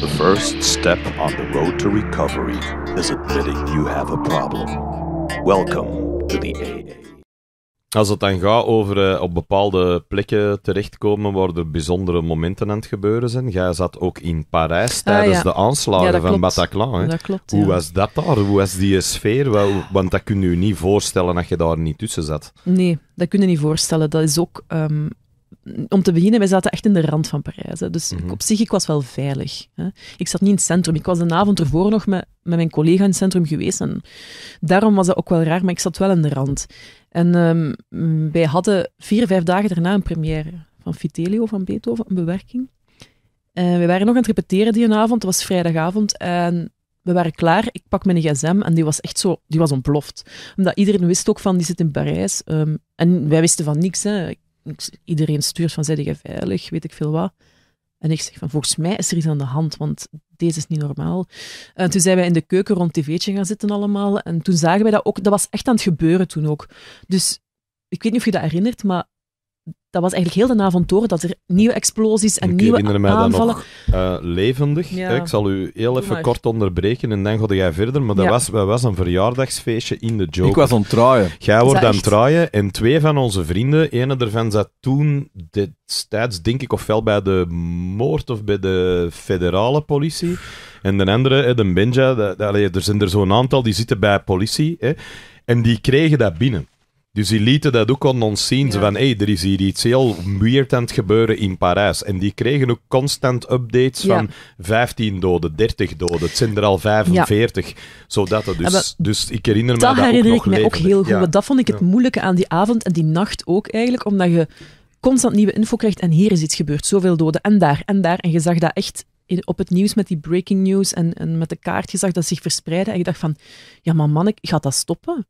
The first step on the road to recovery is admitting you have a problem. Welcome to the AA. Als het dan gaat over eh, op bepaalde plekken terechtkomen waar er bijzondere momenten aan het gebeuren zijn. Jij zat ook in Parijs ah, tijdens de aanslagen van Bataclan. Hè? Hoe was dat daar? Hoe was die sfeer? Want dat kun je je niet voorstellen dat je daar niet tussen zat. Nee, dat kun je niet voorstellen. Dat is ook ehm, om te beginnen, wij zaten echt in de rand van Parijs. Hè. Dus mhm. op zich, ik was wel veilig. Hè. Ik zat niet in het centrum. Ik was de avond ervoor nog met, met mijn collega in het centrum geweest. En daarom was dat ook wel raar, maar ik zat wel in de rand. En ehm, wij hadden vier, vijf dagen daarna een première van Fidelio van Beethoven, een bewerking. En we waren nog aan het repeteren die avond. Het was vrijdagavond. En we waren klaar. Ik pak mijn gsm en die was echt zo, die was ontploft. Omdat iedereen wist ook van, die zit in Parijs. Ehm, en wij wisten van niks. Hè iedereen stuurt van, zijn je veilig, weet ik veel wat. En ik zeg van, volgens mij is er iets aan de hand, want deze is niet normaal. En toen zijn wij in de keuken rond tv'tje gaan zitten allemaal. En toen zagen wij dat ook, dat was echt aan het gebeuren toen ook. Dus ik weet niet of je dat herinnert, maar dat was eigenlijk heel de avond door dat er nieuwe explosies en nieuwe aanvallen... Ik herinner mij eh, levendig. Eh, ik zal u heel even kort onderbreken en dan ga jij verder. Maar dat, was, was een verjaardagsfeestje in de Joker. Ik was aan het traaien. Jij wordt aan het traaien en twee van onze vrienden, ene ervan zat toen destijds, denk ik, ofwel bij de moord of bij de federale politie. En de andere, eh, de Benja, er zijn er zo'n aantal die zitten bij politie. Hè, en die kregen dat binnen. Dus die lieten dat ook aan ons zien. Van, hé, hey, er is hier iets heel weird aan het gebeuren in Parijs. En die kregen ook constant updates van 15 doden, 30 doden. Het zijn er al 45. Zodat het dus... dus ik herinner me dat, dat herinner ook ik ook heel goed. Dat vond ik het moeilijke aan die avond en die nacht ook eigenlijk. Omdat je constant nieuwe info krijgt en hier is iets gebeurd. Zoveel doden en daar en daar. En je zag dat echt op het nieuws met die breaking news en, en met de kaart. Je zag dat zich verspreiden. En je dacht van, ja maar man, ik, gaat dat stoppen?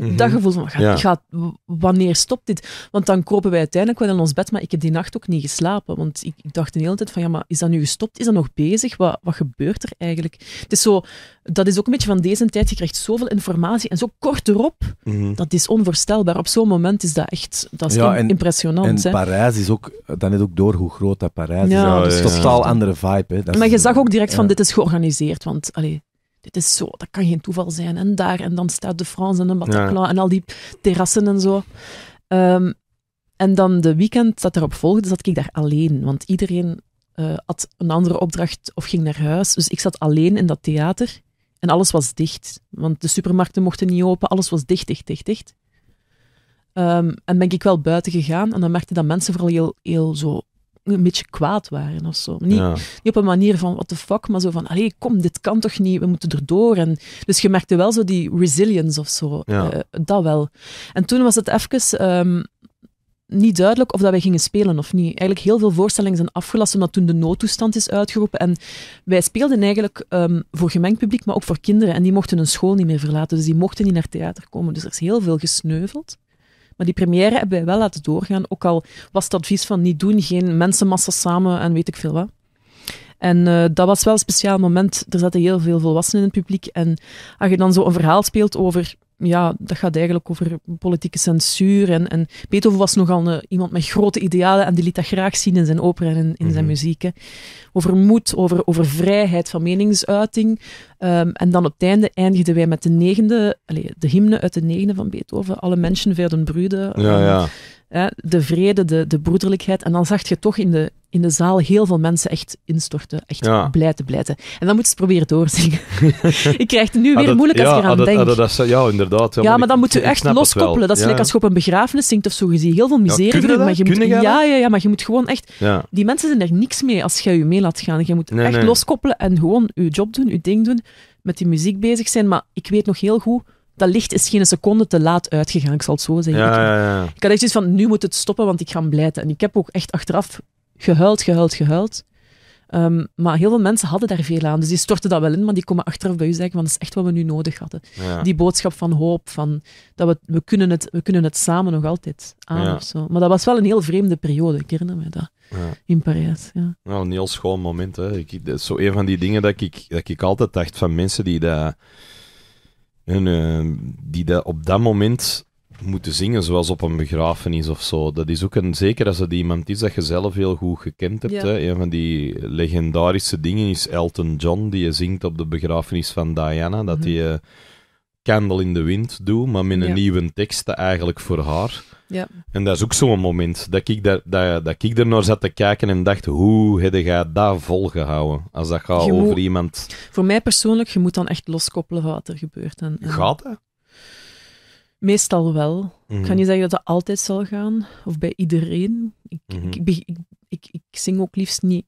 Mhm. Dat gevoel van, gaat, gaat, wanneer stopt dit? Want dan kopen wij uiteindelijk wel in ons bed, maar ik heb die nacht ook niet geslapen. Want ik, dacht de hele tijd van, ja, maar is dat nu gestopt? Is dat nog bezig? Wat, wat gebeurt er eigenlijk? Het is zo, dat is ook een beetje van deze tijd. Je krijgt zoveel informatie en zo kort erop. Mhm. Dat is onvoorstelbaar. Op zo'n moment is dat echt dat is ja, impressionant. En Parijs is ook, dan net ook door hoe groot dat Parijs is. Ja, dat is totaal andere vibe. Hè. Dat maar je zag ook direct van, dit is georganiseerd. Want allee, dit is zo, dat kan geen toeval zijn. En daar, en dan staat de France en de Bataclan en al die terrassen en zo. Ehm, en dan de weekend dat erop volgde, zat ik daar alleen. Want iedereen eh, had een andere opdracht of ging naar huis. Dus ik zat alleen in dat theater. En alles was dicht. Want de supermarkten mochten niet open. Alles was dicht, dicht, dicht, dicht. Ehm, en ben ik wel buiten gegaan. En dan merkte dat mensen vooral heel, heel zo een beetje kwaad waren of zo. Niet, op een manier van what the fuck, maar zo van allee, kom, dit kan toch niet, we moeten erdoor. En, dus je merkte wel zo die resilience of zo. Eh, dat wel. En toen was het even ehm, niet duidelijk of dat wij gingen spelen of niet. Eigenlijk heel veel voorstellingen zijn afgelast omdat toen de noodtoestand is uitgeroepen. En wij speelden eigenlijk ehm, voor gemengd publiek, maar ook voor kinderen. En die mochten hun school niet meer verlaten, dus die mochten niet naar theater komen. Dus er is heel veel gesneuveld. Maar die première hebben wij wel laten doorgaan. Ook al was het advies van niet doen, geen mensenmassa samen en weet ik veel wat. En eh, dat was wel een speciaal moment. Er zaten heel veel volwassenen in het publiek. En als je dan zo een verhaal speelt over ja, dat gaat eigenlijk over politieke censuur. En, en Beethoven was nogal iemand met grote idealen en die liet dat graag zien in zijn opera en in, zijn mhm. muziek. Over moed, over, over vrijheid van meningsuiting. Ehm, en dan op het einde eindigden wij met de negende, allez, de hymne uit de negende van Beethoven. Alle mensen werden broeden. Ja, ehm, ja. de vrede, de, de broederlijkheid. En dan zag je toch in de, in de zaal heel veel mensen echt instorten. Echt blij te blijten. En dan moeten ze proberen doorzingen. ik krijg het nu weer moeilijk als je eraan denkt. Dat, dat, ja, inderdaad. Ja, maar dan moet je echt loskoppelen. Dat is ja. als je op een begrafenis zingt of zo. Je ziet heel veel miserie. Ja, maar je moet, ja, ja, ja, maar je moet gewoon echt... Die mensen zijn er niks mee als jij je mee laat gaan. Je moet echt loskoppelen en gewoon je job doen, je ding doen. Met die muziek bezig zijn. Maar ik weet nog heel goed... Dat licht is geen seconde te laat uitgegaan, ik zal het zo zeggen. Ik had echt zoiets van, nu moet het stoppen, want ik ga blijten. En ik heb ook echt achteraf gehuild, gehuild, gehuild. Ehm, maar heel veel mensen hadden daar veel aan. Dus die storten dat wel in, maar die komen achteraf bij u zeggen: want dat is echt wat we nu nodig hadden. Die boodschap van hoop, van dat we, we, kunnen, het, we kunnen het samen nog altijd aan of zo. Maar dat was wel een heel vreemde periode, ik herinner me dat. Ja. In Parijs. Ja. Nou, een heel schoon moment. Hè. Ik, dat is zo een van die dingen dat ik, dat ik altijd dacht van mensen die dat, eh, die dat op dat moment moeten zingen, zoals op een begrafenis of zo. Dat is ook een, zeker als het iemand is dat je zelf heel goed gekend hebt. Hè? Een van die legendarische dingen is Elton John, die je zingt op de begrafenis van Diana. Dat hij mhm. eh, Candle in the Wind doet, maar met een nieuwe tekst eigenlijk voor haar. Ja. En dat is ook zo'n moment dat ik, daar, dat, dat ik er naar zat te kijken en dacht: hoe heb je dat volgehouden? Als dat gaat over iemand. Voor mij persoonlijk, je moet dan echt loskoppelen van wat er gebeurt. En, en... Gaat dat? Meestal wel. Ik ga mhm. niet zeggen dat dat altijd zal gaan, of bij iedereen. Ik, mhm. ik, ik, ik, zing ook liefst niet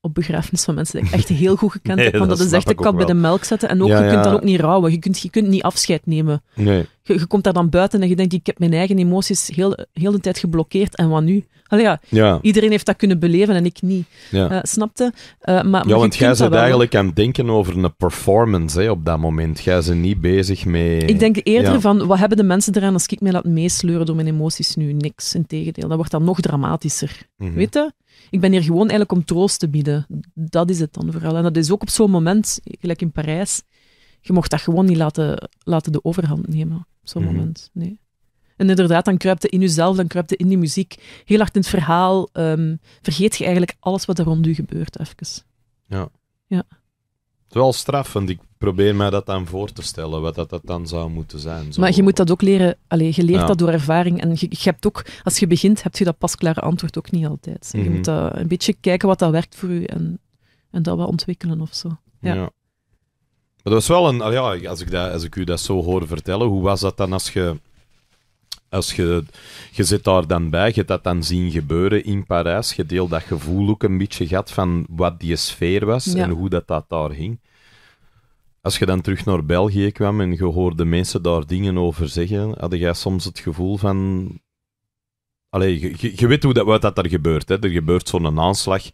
op begrafenis van mensen die ik echt heel goed gekend heb, want dat, is echt de kat bij de melk zetten. En ook, je kunt dan ook niet rouwen, je kunt, je kunt niet afscheid nemen. Nee je, komt daar dan buiten en je denkt, ik heb mijn eigen emoties heel, heel de tijd geblokkeerd. En wat nu? Allee, ja, Iedereen heeft dat kunnen beleven en ik niet. Ja. Uh, snapte? Uh, maar, ja, want jij bent eigenlijk aan het denken over een performance hè, op dat moment. Jij bent niet bezig mee... Ik denk eerder van, wat hebben de mensen eraan als ik mij laat meesleuren door mijn emoties nu? Niks, in tegendeel. Dat wordt dan nog dramatischer. Mm Weet je? Ik ben hier gewoon eigenlijk om troost te bieden. Dat is het dan vooral. En dat is ook op zo'n moment, gelijk in Parijs, je mocht dat gewoon niet laten, laten de overhand nemen op zo'n mhm. moment. Nee. En inderdaad, dan kruipte in jezelf, dan kruipte in die muziek. Heel hard in het verhaal. Ehm, vergeet je eigenlijk alles wat er rond je gebeurt, even. Ja. Ja. Het is wel straf, want ik probeer mij dat dan voor te stellen, wat dat, dat dan zou moeten zijn. Zo. Maar je moet dat ook leren, allez, je leert dat door ervaring. En je, hebt ook, als je begint, heb je dat pasklare antwoord ook niet altijd. Je mhm. moet eh, een beetje kijken wat dat werkt voor je en, en dat wel ontwikkelen of zo. ja. Maar dat was wel een... Ah, ja, als ik, dat, als ik u dat zo hoor vertellen, hoe was dat dan als je... Als je, je zit daar dan bij, je hebt dat dan zien gebeuren in Parijs, je deelt dat gevoel ook een beetje gehad van wat die sfeer was en hoe dat, dat daar ging. Als je dan terug naar België kwam en je hoorde mensen daar dingen over zeggen, had jij soms het gevoel van... Allee, je, weet hoe dat, wat dat er gebeurt. Hè? Er gebeurt zo'n aanslag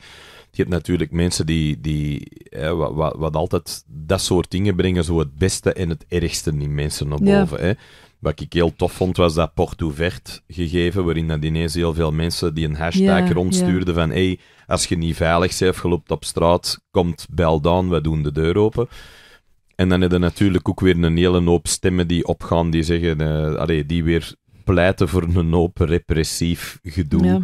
je hebt natuurlijk mensen die, die hè, wat, wat, altijd dat soort dingen brengen, zo het beste en het ergste in mensen naar boven. Hè. Wat ik heel tof vond, was dat Vert gegeven, waarin dat ineens heel veel mensen die een hashtag rondstuurden van hey, als je niet veilig bent, je geloopt op straat, komt bel dan we doen de deur open. En dan hebben we natuurlijk ook weer een hele hoop stemmen die opgaan, die zeggen, uh, die weer pleiten voor een hoop repressief gedoe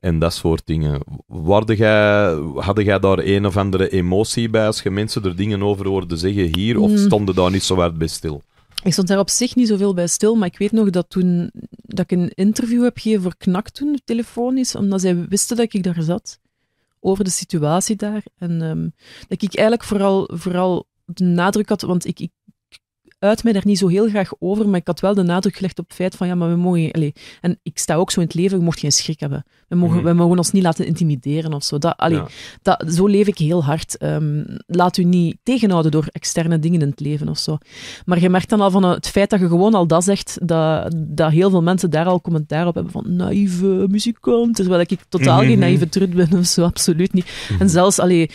en dat soort dingen. Waarde jij, hadden jij daar een of andere emotie bij als je mensen er dingen over hoorde zeggen hier, of mm. stonden daar niet zo hard bij stil? Ik stond daar op zich niet zoveel bij stil, maar ik weet nog dat toen dat ik een interview heb gegeven voor Knak toen, telefonisch, omdat zij wisten dat ik daar zat, over de situatie daar. En ehm, dat ik eigenlijk vooral, vooral de nadruk had, want ik uit mij daar niet zo heel graag over, maar ik had wel de nadruk gelegd op het feit van, ja, maar we mogen... en ik sta ook zo in het leven, je mocht geen schrik hebben. We mogen, mhm. we mogen ons niet laten intimideren of zo. Dat, allee, dat, zo leef ik heel hard. Ehm, laat u niet tegenhouden door externe dingen in het leven of zo. Maar je merkt dan al van eh, het feit dat je gewoon al dat zegt, dat, dat heel veel mensen daar al commentaar op hebben van naïeve muzikant, terwijl ik totaal geen mhm. naïeve trut ben of zo, absoluut niet. En mhm. zelfs, allee,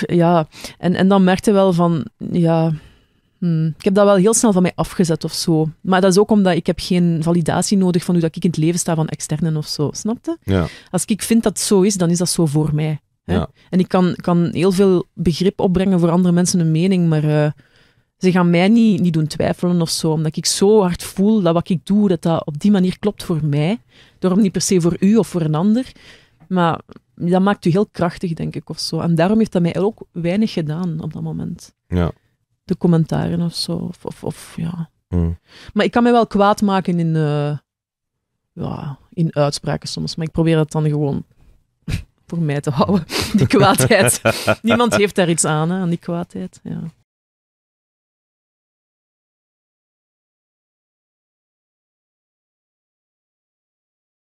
ja, en, en dan merkte wel van, ja, Hmm. Ik heb dat wel heel snel van mij afgezet of zo. Maar dat is ook omdat ik heb geen validatie nodig van hoe dat ik in het leven sta van externen of zo. Snapte? Ja. Als ik vind dat zo is, dan is dat zo voor mij. Hè? En ik kan, kan heel veel begrip opbrengen voor andere mensen een mening, maar eh, ze gaan mij niet, niet doen twijfelen of zo. Omdat ik zo hard voel dat wat ik doe, dat dat op die manier klopt voor mij. Daarom niet per se voor u of voor een ander. Maar dat maakt u heel krachtig, denk ik, of zo. En daarom heeft dat mij ook weinig gedaan op dat moment. Ja de commentaren of zo. Of, of, ja. Mm. Maar ik kan me wel kwaad maken in, eh, ja, in uitspraken soms. Maar ik probeer het dan gewoon voor mij te houden, die kwaadheid. Niemand heeft daar iets aan, hè, aan die kwaadheid. Ja.